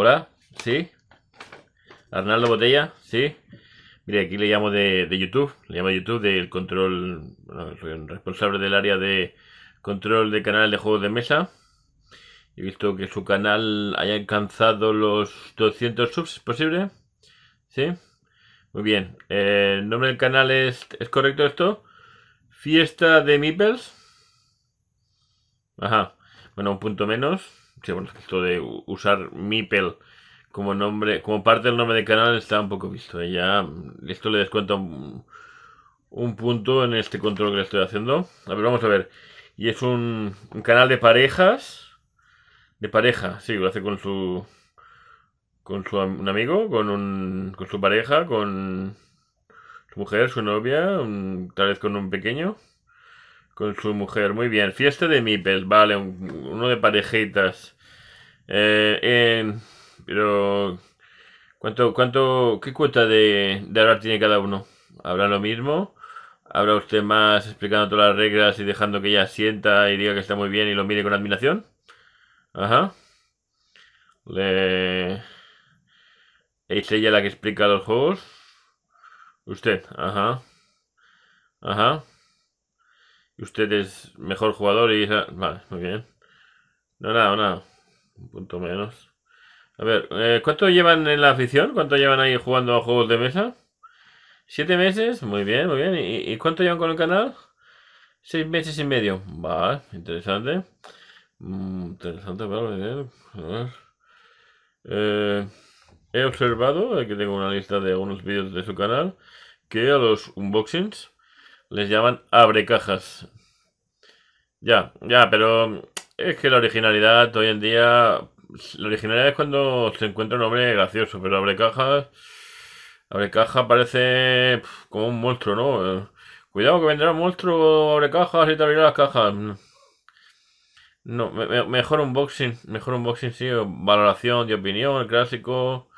Hola, sí. Arnaldo Botella, sí. Mire, aquí le llamo de, YouTube, le llamo YouTube del control, responsable del área de control de canales de juegos de mesa. He visto que su canal haya alcanzado los 200 subs, ¿es posible? Sí. Muy bien. Eh, ¿El nombre del canal es, es correcto esto? Fiesta de Meeples. Ajá. Bueno, un punto menos. Sí, bueno, esto de usar Mipel como nombre, como parte del nombre del canal está un poco visto. ¿eh? Ya, mm, esto le descuento un, punto en este control que le estoy haciendo. A ver, vamos a ver. Y es un, canal de parejas. De pareja, sí, lo hace con su. con su un amigo, con, un, con su pareja, con su mujer, su novia, tal vez con un pequeño con su mujer. Muy bien. Fiesta de Mipel, vale, uno de parejitas. Eh, pero, ¿cuánto, cuánto, qué cuota de, de hablar tiene cada uno? ¿Habrá lo mismo? ¿Habrá usted más explicando todas las reglas y dejando que ella sienta y diga que está muy bien y lo mire con admiración? Ajá. Le... ¿Es ella la que explica los juegos? Usted, ajá. Ajá. Usted es mejor jugador y... Vale, muy bien. No, nada, nada. Un punto menos. A ver, eh, ¿cuánto llevan en la afición? ¿Cuánto llevan ahí jugando a juegos de mesa? ¿Siete meses? Muy bien, muy bien. ¿Y, cuánto llevan con el canal? Seis meses y medio. Vale, interesante. Mm, interesante, vale. A ver. Eh, he observado, aquí tengo una lista de algunos vídeos de su canal, que a los unboxings les llaman Abre Cajas. Ya, ya, pero es que la originalidad hoy en día. La originalidad es cuando se encuentra un hombre gracioso, pero Abre Cajas... Abre caja parece como un monstruo, ¿no? Cuidado que vendrá un monstruo, abre cajas y te abrirá las cajas. No, mejor un mejor unboxing, sí, valoración de opinión, el clásico.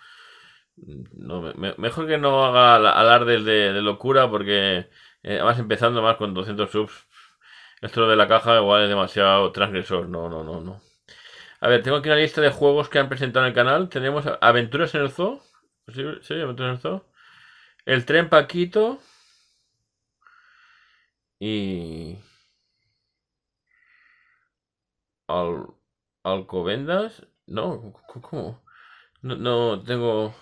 mejor que no haga alardes de locura porque eh, además, empezando más con 200 subs, esto de la caja igual es demasiado transgresor. No, no, no, no. A ver, tengo aquí una lista de juegos que han presentado en el canal. Tenemos Aventuras en el Zoo. ¿Sí? Aventuras en el Zoo. El tren Paquito. Y. Al... Alcobendas. No, ¿cómo? No, no tengo.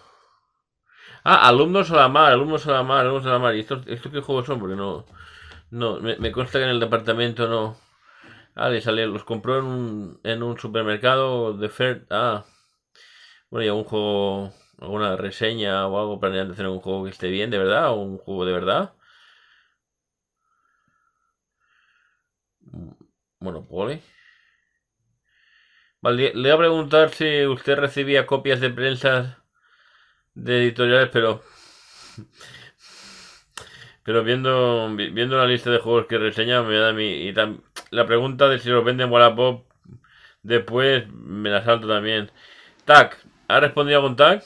Ah, alumnos a la mar, alumnos a la mar, alumnos a la mar. ¿Y estos, qué juegos son? Porque no. No, me, consta que en el departamento no. Ah, le sale, los compró en un, en un supermercado de Fer. Ah, bueno, y algún juego, alguna reseña o algo planeando hacer un juego que esté bien, de verdad, o un juego de verdad. Monopoly. Vale, le voy a preguntar si usted recibía copias de prensa de editoriales, pero. Pero viendo, viendo la lista de juegos que reseña, me da mi. Y la pregunta de si los venden Wallapop después me la salto también. Tac, ¿ha respondido un tag?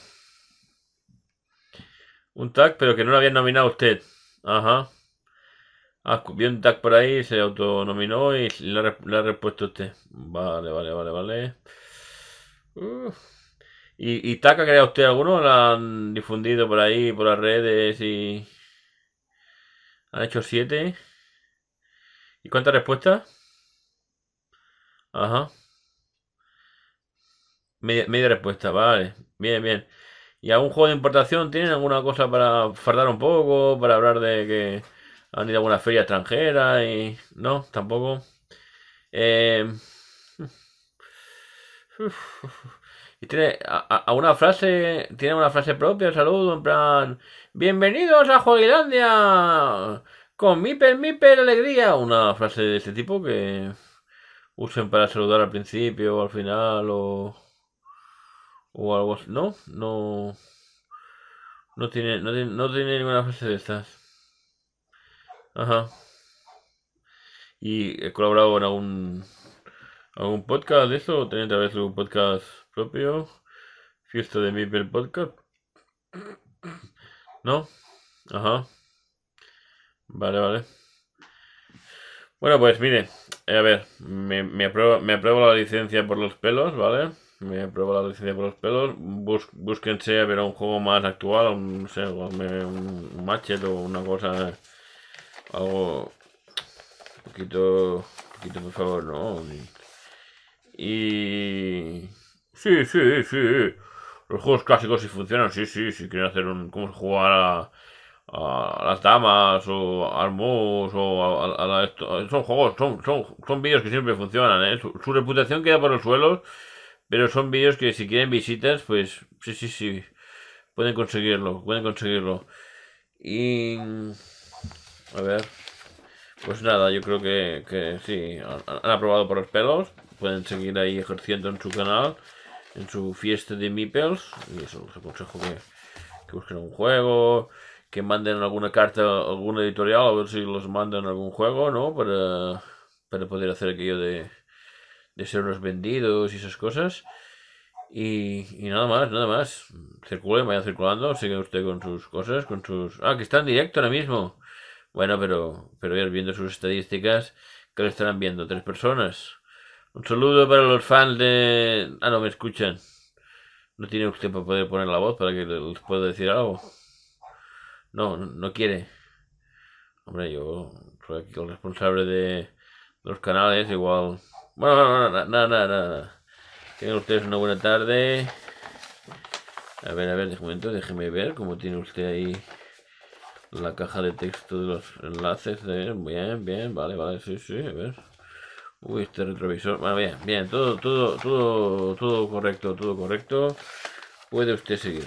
Un tag, pero que no lo había nominado usted. Ajá. Ah, vi un tag por ahí, se autonominó y le ha, respuesto usted. Vale, vale, vale, vale. ¿Y, y taca crea usted alguno? ¿La han difundido por ahí, por las redes y han hecho siete? ¿Y cuántas respuestas? Ajá. Media, respuesta, vale. Bien, bien. ¿Y algún juego de importación? ¿Tienen alguna cosa para fardar un poco? Para hablar de que han ido a alguna feria extranjera y... No, tampoco. Eh... Y tiene a, una frase, tiene una frase propia saludo, en plan, bienvenidos a Jolilandia, con mi mi Miper, alegría. Una frase de este tipo que usen para saludar al principio o al final o, o algo así. No, no, tiene, no tiene, no tiene ninguna frase de estas. Ajá. Y he colaborado en algún algún podcast de eso, o tenéis tal algún podcast propio, fiesta de Viper Podcast. ¿No? Ajá. Vale, vale. Bueno, pues mire, eh, a ver, me, me, apruebo, me apruebo la licencia por los pelos, ¿vale? Me apruebo la licencia por los pelos. búsquense a ver un juego más actual, un, no o una cosa, algo un poquito, un poquito por favor, ¿no? Y... Sí, sí, sí. Los juegos clásicos sí funcionan, sí, sí. Si quieren hacer un... ¿Cómo se juega a, las damas o al mus o a, la Son juegos, son, son, son vídeos que siempre funcionan, ¿eh? Su, reputación queda por los suelos, pero son vídeos que si quieren visitas, pues sí, sí, sí. Pueden conseguirlo, pueden conseguirlo. Y... A ver. Pues nada, yo creo que, que sí, han aprobado por los pelos pueden seguir ahí ejerciendo en su canal, en su fiesta de Meeples. Y eso les aconsejo que, que busquen un juego, que manden alguna carta a alguna editorial, a ver si los mandan algún juego, ¿no? Para, para poder hacer aquello de, de ser los vendidos y esas cosas. Y, nada más, nada más. Circule, vaya circulando, sigue usted con sus cosas, con sus... Ah, que está en directo ahora mismo. Bueno, pero, pero viendo sus estadísticas, que lo estarán viendo tres personas. Un saludo para los fans de... Ah, no, me escuchan. No tiene usted para poder poner la voz para que les pueda decir algo. No, no quiere. Hombre, yo soy aquí el responsable de los canales, igual. Bueno, no, nada, nada, Que Tengan ustedes una buena tarde. A ver, a ver, de momento déjeme ver cómo tiene usted ahí la caja de texto de los enlaces. Eh. Bien, bien, vale, vale, sí, sí, a ver. Uy, este retrovisor. Bueno, ah, bien, bien, todo, todo, todo, todo correcto, todo correcto. Puede usted seguir.